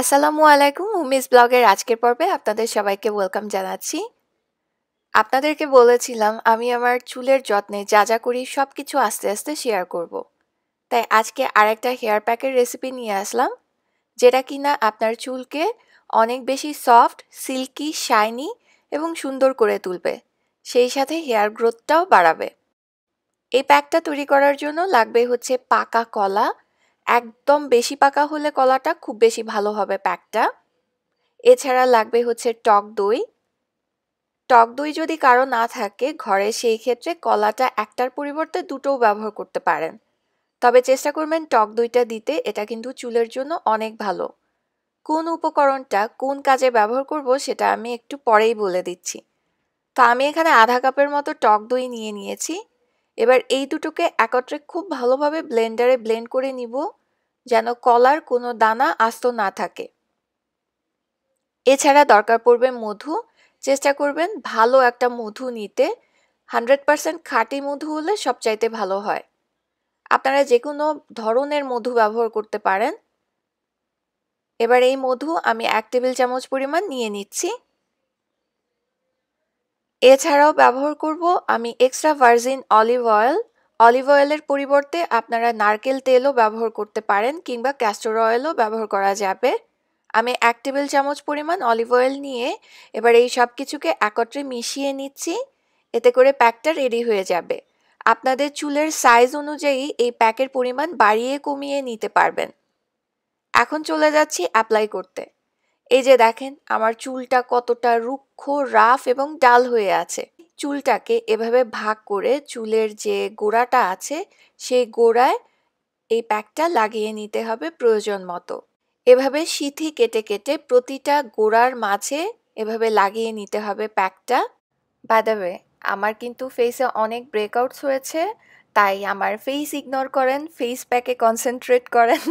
আসসালামু আলাইকুম উমিস ব্লগের আজকের পর্বে আপনাদের সবাইকে ওয়েলকাম জানাচ্ছি আপনাদেরকে বলেছিলাম আমি আমার চুলের যত্নে যা যা করি সব কিছু আস্তে আস্তে শেয়ার করব। তাই আজকে আরেকটা হেয়ার প্যাকের রেসিপি নিয়ে আসলাম যেটা কিনা আপনার চুলকে অনেক বেশি সফট সিল্কি শাইনি এবং সুন্দর করে তুলবে সেই সাথে হেয়ার গ্রোথটাও বাড়াবে এই প্যাকটা তৈরি করার জন্য লাগবে হচ্ছে পাকা কলা একদম বেশি পাকা হলে কলাটা খুব বেশি ভালো হবে প্যাকটা এছাড়া লাগবে হচ্ছে টক দই টক দই যদি কারো না থাকে ঘরে সেই ক্ষেত্রে কলাটা একটার পরিবর্তে দুটোও ব্যবহার করতে পারেন তবে চেষ্টা করবেন টক দইটা দিতে এটা কিন্তু চুলের জন্য অনেক ভালো কোন উপকরণটা কোন কাজে ব্যবহার করব সেটা আমি একটু পরেই বলে দিচ্ছি তো আমি এখানে আধা কাপের মতো টক দই নিয়ে নিয়েছি এবার এই দুটোকে একত্রে খুব ভালোভাবে ব্লেন্ডারে ব্লেন্ড করে নিব যেন কলার কোনো দানা আস্ত না থাকে এছাড়া দরকার পড়বে মধু চেষ্টা করবেন ভালো একটা মধু নিতে হান্ড্রেড পারসেন্ট খাঁটি মধু হলে সবচাইতে ভালো হয় আপনারা যে কোনো ধরনের মধু ব্যবহার করতে পারেন এবার এই মধু আমি এক টেবিল চামচ পরিমাণ নিয়ে নিচ্ছি এছাড়াও ব্যবহার করব আমি extra virgin olive oil olive অয়েলের পরিবর্তে আপনারা নারকেল তেলও ব্যবহার করতে পারেন কিংবা ক্যাস্টর অয়েলও ব্যবহার করা যাবে আমি এক টেবিল চামচ পরিমাণ অলিভ অয়েল নিয়ে এবার এই সব কিছুকে একত্রে মিশিয়ে নিচ্ছি এতে করে প্যাকটা রেডি হয়ে যাবে আপনাদের চুলের সাইজ অনুযায়ী এই প্যাকের পরিমাণ বাড়িয়ে কমিয়ে নিতে পারবেন এখন চলে যাচ্ছি অ্যাপ্লাই করতে এই যে দেখেন আমার চুলটা কতটা রুক্ষ রাফ এবং ডাল হয়ে আছে চুলটাকে এভাবে ভাগ করে চুলের যে গোড়াটা আছে সেই গোড়ায় এই প্যাকটা লাগিয়ে নিতে হবে প্রয়োজন মতো এভাবে সিথি কেটে কেটে প্রতিটা গোড়ার মাঝে এভাবে লাগিয়ে নিতে হবে প্যাকটা বাদাবে আমার কিন্তু ফেসে অনেক ব্রেকআউটস হয়েছে তাই আমার ফেস ইগনোর করেন ফেস প্যাকে কনসেন্ট্রেট করেন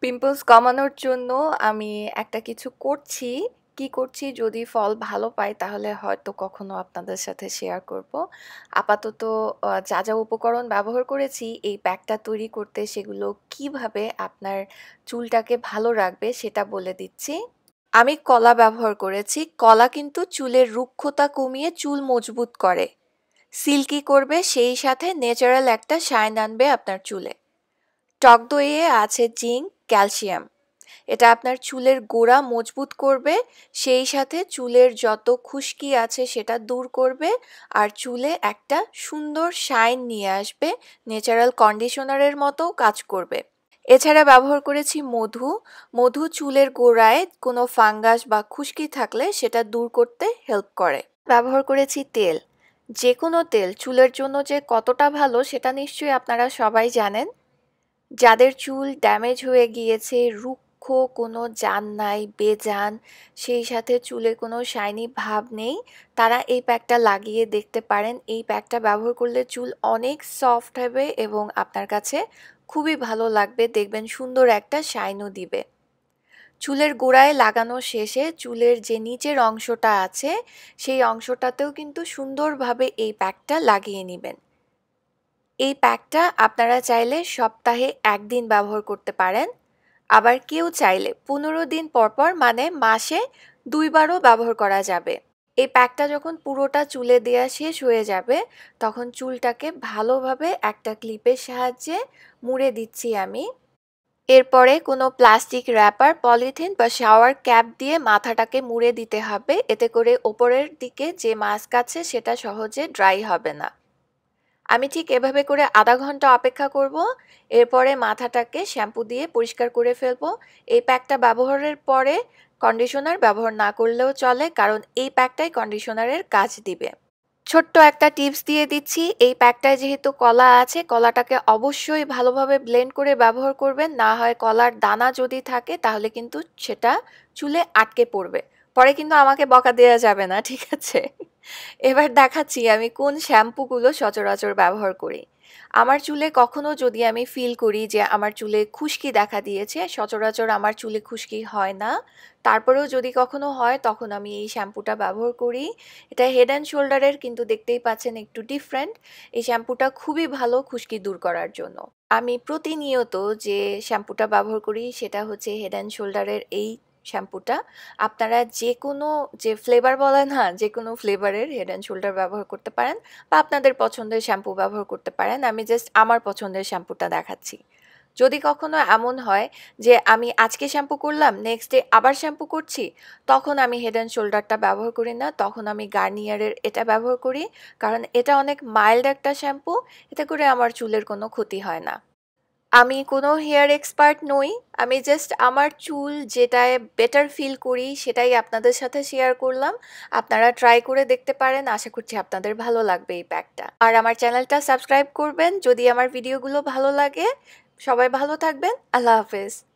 পিম্পলস কমানোর জন্য আমি একটা কিছু করছি কি করছি যদি ফল ভালো পাই তাহলে হয়তো কখনো আপনাদের সাথে শেয়ার করব আপাতত যা যা উপকরণ ব্যবহার করেছি এই প্যাকটা তৈরি করতে সেগুলো কিভাবে আপনার চুলটাকে ভালো রাখবে সেটা বলে দিচ্ছি আমি কলা ব্যবহার করেছি কলা কিন্তু চুলের রুক্ষতা কমিয়ে চুল মজবুত করে সিল্কি করবে সেই সাথে ন্যাচারাল একটা শাইন আনবে আপনার চুলে টক দইয়ে আছে জিঙ্ক ক্যালসিয়াম এটা আপনার চুলের গোড়া মজবুত করবে সেই সাথে চুলের যত খুশকি আছে সেটা দূর করবে আর চুলে একটা সুন্দর শাইন নিয়ে আসবে ন্যাচারাল কন্ডিশনারের মতো কাজ করবে এছাড়া ব্যবহার করেছি মধু মধু চুলের গোড়ায় কোনো ফাঙ্গাস বা খুশকি থাকলে সেটা দূর করতে হেল্প করে ব্যবহার করেছি তেল যে কোনো তেল চুলের জন্য যে কতটা ভালো সেটা নিশ্চয়ই আপনারা সবাই জানেন যাদের চুল ড্যামেজ হয়ে গিয়েছে রুক দুঃখ কোনো যান নাই বেজান সেই সাথে চুলে কোনো শাইনি ভাব নেই তারা এই প্যাকটা লাগিয়ে দেখতে পারেন এই প্যাকটা ব্যবহার করলে চুল অনেক সফট হবে এবং আপনার কাছে খুবই ভালো লাগবে দেখবেন সুন্দর একটা শাইনও দিবে চুলের গোড়ায় লাগানো শেষে চুলের যে নিচের অংশটা আছে সেই অংশটাতেও কিন্তু সুন্দরভাবে এই প্যাকটা লাগিয়ে নেবেন এই প্যাকটা আপনারা চাইলে সপ্তাহে একদিন ব্যবহার করতে পারেন আবার কেউ চাইলে পনেরো দিন পরপর মানে মাসে দুইবারও ব্যবহার করা যাবে এই প্যাকটা যখন পুরোটা চুলে দেওয়া শেষ হয়ে যাবে তখন চুলটাকে ভালোভাবে একটা ক্লিপের সাহায্যে মুড়ে দিচ্ছি আমি এরপরে কোনো প্লাস্টিক র্যাপার পলিথিন বা শাওয়ার ক্যাপ দিয়ে মাথাটাকে মুড়ে দিতে হবে এতে করে ওপরের দিকে যে মাস্ক আছে সেটা সহজে ড্রাই হবে না আমি ঠিক এভাবে করে আধা ঘন্টা অপেক্ষা করব এরপরে মাথাটাকে শ্যাম্পু দিয়ে পরিষ্কার করে ফেলবো এই প্যাকটা ব্যবহারের পরে কন্ডিশনার ব্যবহার না করলেও চলে কারণ এই প্যাকটাই কন্ডিশনারের কাজ দিবে ছোট্ট একটা টিপস দিয়ে দিচ্ছি এই প্যাকটায় যেহেতু কলা আছে কলাটাকে অবশ্যই ভালোভাবে ব্লেন্ড করে ব্যবহার করবেন না হয় কলার দানা যদি থাকে তাহলে কিন্তু সেটা চুলে আটকে পড়বে পরে কিন্তু আমাকে বকা দেওয়া যাবে না ঠিক আছে এবার দেখাচ্ছি আমি কোন শ্যাম্পুগুলো সচরাচর ব্যবহার করি আমার চুলে কখনো যদি আমি ফিল করি যে আমার চুলে খুশকি দেখা দিয়েছে সচরাচর আমার চুলে খুশকি হয় না তারপরেও যদি কখনো হয় তখন আমি এই শ্যাম্পুটা ব্যবহার করি এটা হেড অ্যান্ড শোল্ডারের কিন্তু দেখতেই পাচ্ছেন একটু ডিফারেন্ট এই শ্যাম্পুটা খুবই ভালো খুশকি দূর করার জন্য আমি প্রতিনিয়ত যে শ্যাম্পুটা ব্যবহার করি সেটা হচ্ছে হেড অ্যান্ড শোল্ডারের এই শ্যাম্পুটা আপনারা যে কোনো যে ফ্লেভার বলে না যে কোনো ফ্লেভারের হেড অ্যান্ড শোল্ডার ব্যবহার করতে পারেন বা আপনাদের পছন্দের শ্যাম্পু ব্যবহার করতে পারেন আমি জাস্ট আমার পছন্দের শ্যাম্পুটা দেখাচ্ছি যদি কখনো এমন হয় যে আমি আজকে শ্যাম্পু করলাম নেক্সট ডে আবার শ্যাম্পু করছি তখন আমি হেড অ্যান্ড শোল্ডারটা ব্যবহার করি না তখন আমি গার্নিয়ারের এটা ব্যবহার করি কারণ এটা অনেক মাইল্ড একটা শ্যাম্পু এতে করে আমার চুলের কোনো ক্ষতি হয় না আমি কোনো হেয়ার এক্সপার্ট নই আমি জাস্ট আমার চুল যেটায় বেটার ফিল করি সেটাই আপনাদের সাথে শেয়ার করলাম আপনারা ট্রাই করে দেখতে পারেন আশা করছি আপনাদের ভালো লাগবে এই প্যাকটা আর আমার চ্যানেলটা সাবস্ক্রাইব করবেন যদি আমার ভিডিওগুলো ভালো লাগে সবাই ভালো থাকবেন আল্লাহ হাফেজ